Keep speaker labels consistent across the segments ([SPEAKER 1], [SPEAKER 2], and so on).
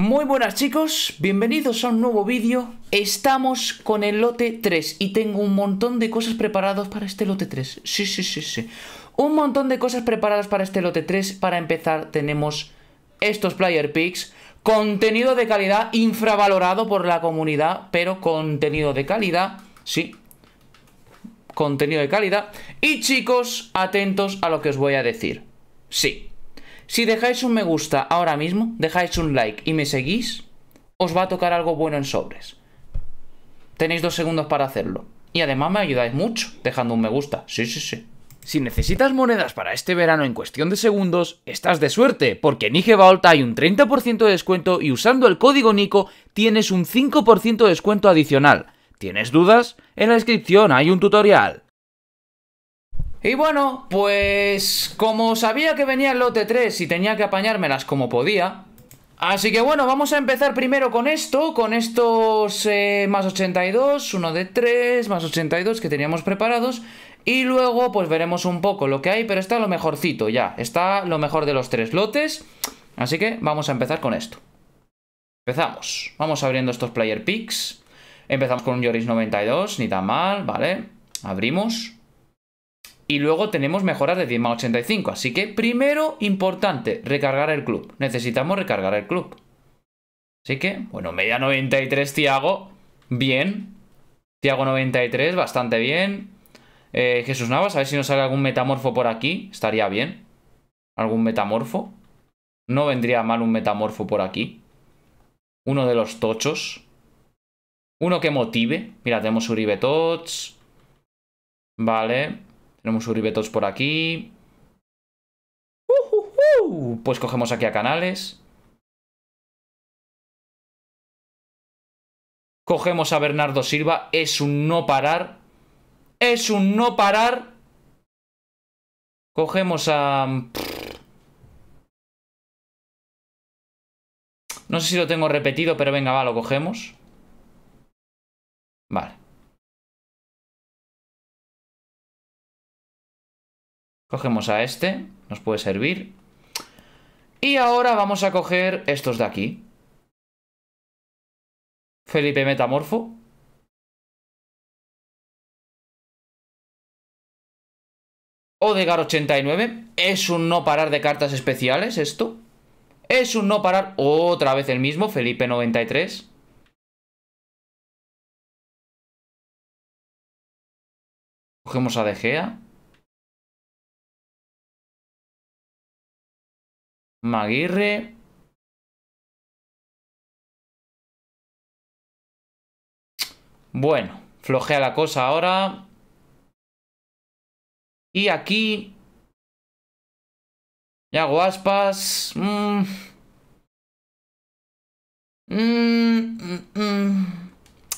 [SPEAKER 1] Muy buenas chicos, bienvenidos a un nuevo vídeo Estamos con el lote 3 y tengo un montón de cosas preparadas para este lote 3 Sí, sí, sí, sí Un montón de cosas preparadas para este lote 3 Para empezar tenemos estos player picks Contenido de calidad infravalorado por la comunidad Pero contenido de calidad, sí Contenido de calidad Y chicos, atentos a lo que os voy a decir Sí si dejáis un me gusta ahora mismo, dejáis un like y me seguís, os va a tocar algo bueno en sobres. Tenéis dos segundos para hacerlo. Y además me ayudáis mucho dejando un me gusta. Sí, sí, sí. Si necesitas monedas para este verano en cuestión de segundos, estás de suerte, porque en IG hay un 30% de descuento y usando el código NICO tienes un 5% de descuento adicional. ¿Tienes dudas? En la descripción hay un tutorial. Y bueno, pues como sabía que venía el lote 3 y tenía que apañármelas como podía, Así que bueno, vamos a empezar primero con esto, con estos eh, más 82, uno de 3, más 82 que teníamos preparados y luego pues veremos un poco lo que hay, pero está lo mejorcito ya, está lo mejor de los tres lotes, así que vamos a empezar con esto. Empezamos, vamos abriendo estos player picks, empezamos con un Yoris 92, ni tan mal, vale, abrimos. Y luego tenemos mejoras de 10 más 85. Así que primero, importante, recargar el club. Necesitamos recargar el club. Así que, bueno, media 93 Tiago, bien. Tiago 93, bastante bien. Eh, Jesús Navas, a ver si nos sale algún metamorfo por aquí. Estaría bien. ¿Algún metamorfo? No vendría mal un metamorfo por aquí. Uno de los tochos. Uno que motive. Mira, tenemos Uribe Tots. Vale. Tenemos Uribetos por aquí.
[SPEAKER 2] Uh, pues cogemos aquí a Canales. Cogemos a Bernardo Silva. Es un no parar. Es un no parar. Cogemos a... No sé si lo tengo repetido, pero venga, va, lo cogemos. Vale. Cogemos a este, nos puede servir. Y ahora vamos a coger estos de aquí. Felipe Metamorfo. Odegar 89. Es un no parar de cartas especiales esto. Es un no parar otra vez el mismo, Felipe 93. Cogemos a Degea. Maguire. Bueno, flojea la cosa ahora. Y aquí... hago Aspas... Mm. Mm, mm,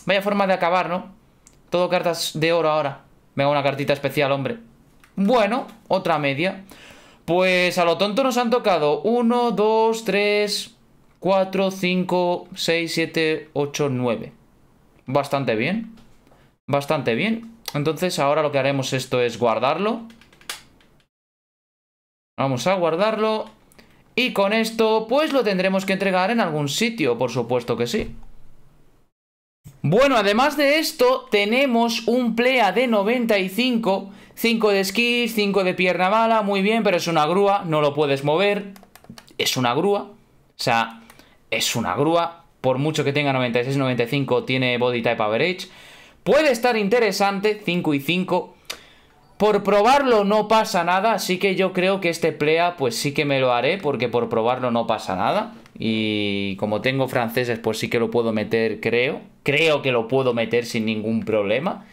[SPEAKER 2] Vaya forma de acabar, ¿no?
[SPEAKER 1] Todo cartas de oro ahora. Venga, una cartita especial, hombre. Bueno, otra media. Pues a lo tonto nos han tocado 1, 2, 3, 4, 5, 6, 7, 8, 9. Bastante bien. Bastante bien. Entonces ahora lo que haremos esto es guardarlo. Vamos a guardarlo. Y con esto pues lo tendremos que entregar en algún sitio, por supuesto que sí. Bueno, además de esto, tenemos un Plea de 95 5 de skis, 5 de pierna mala, muy bien, pero es una grúa, no lo puedes mover. Es una grúa. O sea, es una grúa. Por mucho que tenga 96-95, tiene body type average. Puede estar interesante, 5 y 5. Por probarlo no pasa nada, así que yo creo que este plea pues sí que me lo haré, porque por probarlo no pasa nada. Y como tengo franceses, pues sí que lo puedo meter, creo. Creo que lo puedo meter sin ningún problema.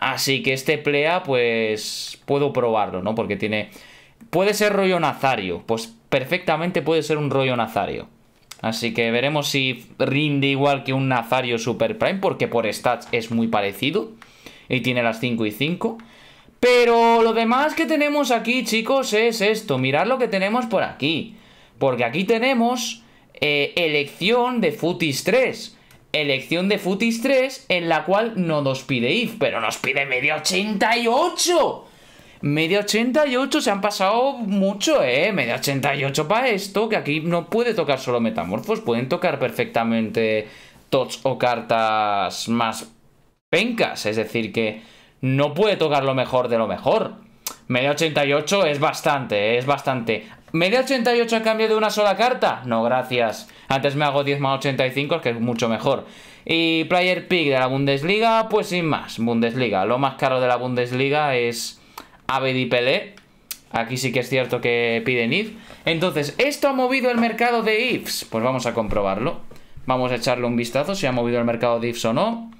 [SPEAKER 1] Así que este Plea, pues puedo probarlo, ¿no? Porque tiene... Puede ser rollo Nazario, pues perfectamente puede ser un rollo Nazario. Así que veremos si rinde igual que un Nazario Super Prime, porque por stats es muy parecido. Y tiene las 5 y 5. Pero lo demás que tenemos aquí, chicos, es esto. Mirad lo que tenemos por aquí. Porque aquí tenemos eh, elección de Futis 3 elección de Futis 3 en la cual no nos pide if, pero nos pide medio 88. medio 88, se han pasado mucho, ¿eh? Media 88 para esto, que aquí no puede tocar solo metamorfos, pueden tocar perfectamente tots o cartas más pencas, es decir, que no puede tocar lo mejor de lo mejor. medio 88 es bastante, ¿eh? es bastante. ¿Me dio 88 a cambio de una sola carta? No, gracias. Antes me hago 10 más 85, que es mucho mejor. Y Player Pick de la Bundesliga, pues sin más, Bundesliga. Lo más caro de la Bundesliga es y Pelé. Aquí sí que es cierto que piden IF. Entonces, ¿esto ha movido el mercado de IFs? Pues vamos a comprobarlo. Vamos a echarle un vistazo si ha movido el mercado de IFs o no.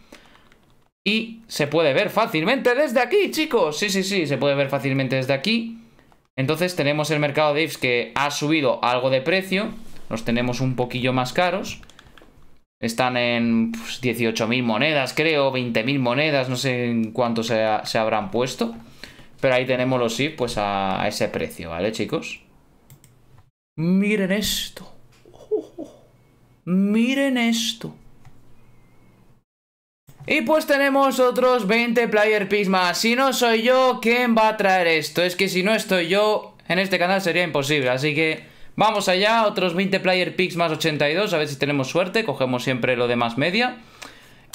[SPEAKER 1] Y se puede ver fácilmente desde aquí, chicos. Sí, sí, sí, se puede ver fácilmente desde aquí. Entonces tenemos el mercado de IFS que ha subido algo de precio. Los tenemos un poquillo más caros. Están en 18.000 pues, monedas, creo, 20.000 monedas, no sé en cuánto se, habrán puesto. Pero ahí tenemos los IFS pues a, ese precio, ¿vale, chicos? Miren esto. Miren esto. Y pues tenemos otros 20 player picks más. Si no soy yo, ¿quién va a traer esto? Es que si no estoy yo, en este canal sería imposible. Así que vamos allá, otros 20 player picks más 82. A ver si tenemos suerte, cogemos siempre lo de más media.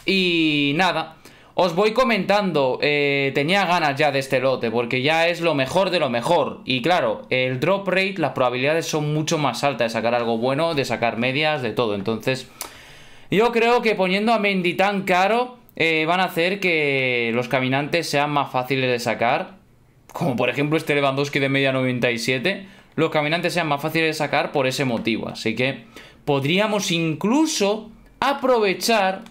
[SPEAKER 1] Y nada, os voy comentando. Eh, tenía ganas ya de este lote, porque ya es lo mejor de lo mejor. Y claro, el drop rate, las probabilidades son mucho más altas de sacar algo bueno, de sacar medias, de todo. Entonces... Yo creo que poniendo a Mendy tan caro eh, van a hacer que los caminantes sean más fáciles de sacar. Como por ejemplo este Lewandowski de media 97. Los caminantes sean más fáciles de sacar por ese motivo. Así que podríamos incluso aprovechar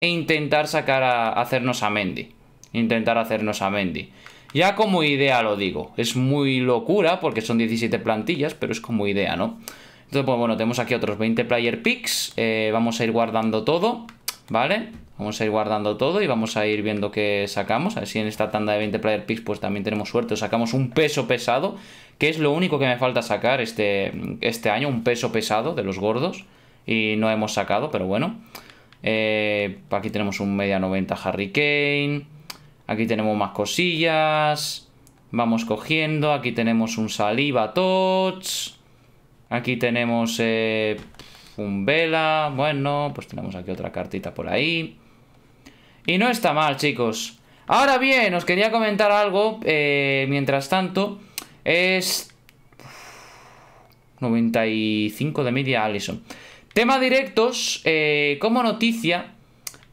[SPEAKER 1] e intentar sacar a, hacernos a Mendy. Intentar hacernos a Mendy. Ya como idea lo digo. Es muy locura porque son 17 plantillas, pero es como idea, ¿no? Entonces, pues bueno, tenemos aquí otros 20 player picks. Eh, vamos a ir guardando todo, ¿vale? Vamos a ir guardando todo y vamos a ir viendo qué sacamos. A ver si en esta tanda de 20 player picks pues también tenemos suerte. sacamos un peso pesado, que es lo único que me falta sacar este, este año. Un peso pesado de los gordos. Y no hemos sacado, pero bueno. Eh, aquí tenemos un media 90 Harry Kane. Aquí tenemos más cosillas. Vamos cogiendo. Aquí tenemos un saliva touch. Aquí tenemos eh, un vela. Bueno, pues tenemos aquí otra cartita por ahí. Y no está mal, chicos. Ahora bien, os quería comentar algo. Eh, mientras tanto, es 95 de media Allison. Tema directos, eh, como noticia,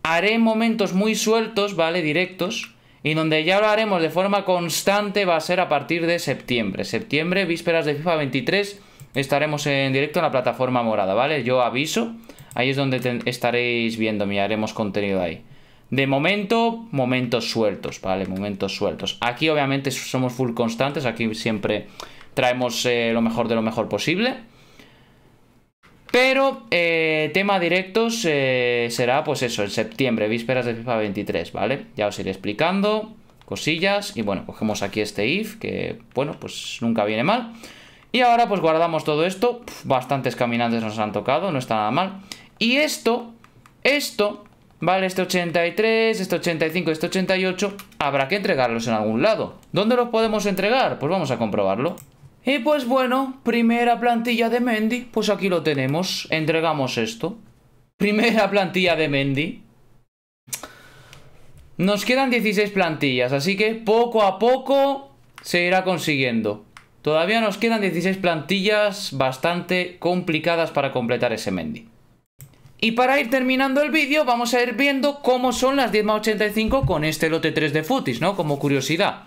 [SPEAKER 1] haré momentos muy sueltos, ¿vale? Directos. Y donde ya lo haremos de forma constante va a ser a partir de septiembre. Septiembre, vísperas de FIFA 23 estaremos en directo en la plataforma morada, ¿vale? Yo aviso, ahí es donde estaréis viendo, miraremos contenido ahí. De momento, momentos sueltos, ¿vale? Momentos sueltos. Aquí obviamente somos full constantes, aquí siempre traemos eh, lo mejor de lo mejor posible. Pero eh, tema directos eh, será pues eso, en septiembre, vísperas de FIFA 23, ¿vale? Ya os iré explicando cosillas y bueno, cogemos aquí este if que bueno, pues nunca viene mal. Y ahora pues guardamos todo esto. bastantes caminantes nos han tocado, no está nada mal. Y esto, esto, ¿vale? Este 83, este 85, este 88, habrá que entregarlos en algún lado. ¿Dónde los podemos entregar? Pues vamos a comprobarlo. Y pues bueno, primera plantilla de Mendy, pues aquí lo tenemos. Entregamos esto. Primera plantilla de Mendy. Nos quedan 16 plantillas, así que poco a poco se irá consiguiendo. Todavía nos quedan 16 plantillas bastante complicadas para completar ese Mendy. Y para ir terminando el vídeo vamos a ir viendo cómo son las 10 más 85 con este lote 3 de Footis, ¿no? Como curiosidad.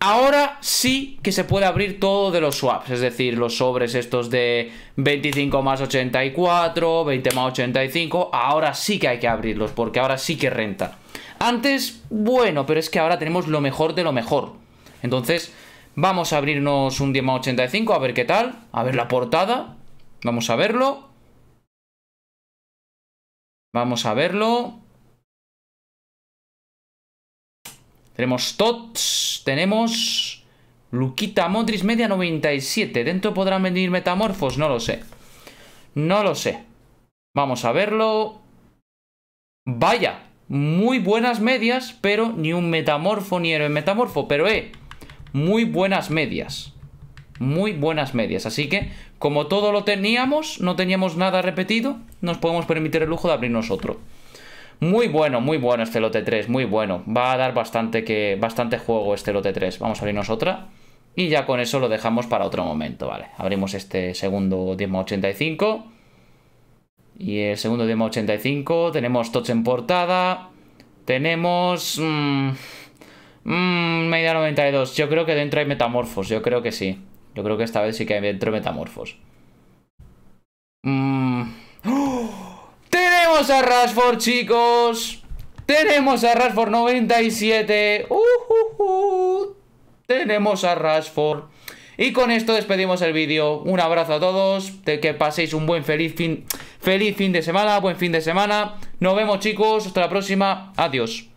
[SPEAKER 1] Ahora sí que se puede abrir todo de los swaps, es decir, los sobres estos de 25 más 84, 20 más 85, ahora sí que hay que abrirlos porque ahora sí que renta. Antes, bueno, pero es que ahora tenemos lo mejor de lo mejor. Entonces, Vamos a abrirnos un
[SPEAKER 2] Diema 85, a ver qué tal. A ver la portada. Vamos a verlo. Vamos a verlo. Tenemos Tots, tenemos Luquita modris media
[SPEAKER 1] 97. ¿Dentro podrán venir metamorfos? No lo sé. No lo sé. Vamos a verlo. Vaya, muy buenas medias, pero ni un metamorfo ni héroe metamorfo. Pero, eh, muy buenas medias. Muy buenas medias. Así que, como todo lo teníamos, no teníamos nada repetido, nos podemos permitir el lujo de abrirnos otro. Muy bueno, muy bueno este lote 3, muy bueno. Va a dar bastante, que, bastante juego este lote 3. Vamos a abrirnos otra. Y ya con eso lo dejamos para otro momento, ¿vale? Abrimos este segundo Demo 85 Y el segundo y 85 Tenemos touch en portada. Tenemos... Mm, Mmm, media 92. Yo creo que dentro hay metamorfos. Yo creo que sí. Yo creo que esta vez sí que hay dentro metamorfos. Mmm. ¡Tenemos a Rashford, chicos! ¡Tenemos a Rashford 97! ¡Uh, uh, tenemos a Rashford! Y con esto despedimos el vídeo. Un abrazo a todos. que paséis un buen feliz fin, feliz
[SPEAKER 2] fin de semana. Buen fin de semana. Nos vemos chicos. Hasta la próxima. Adiós.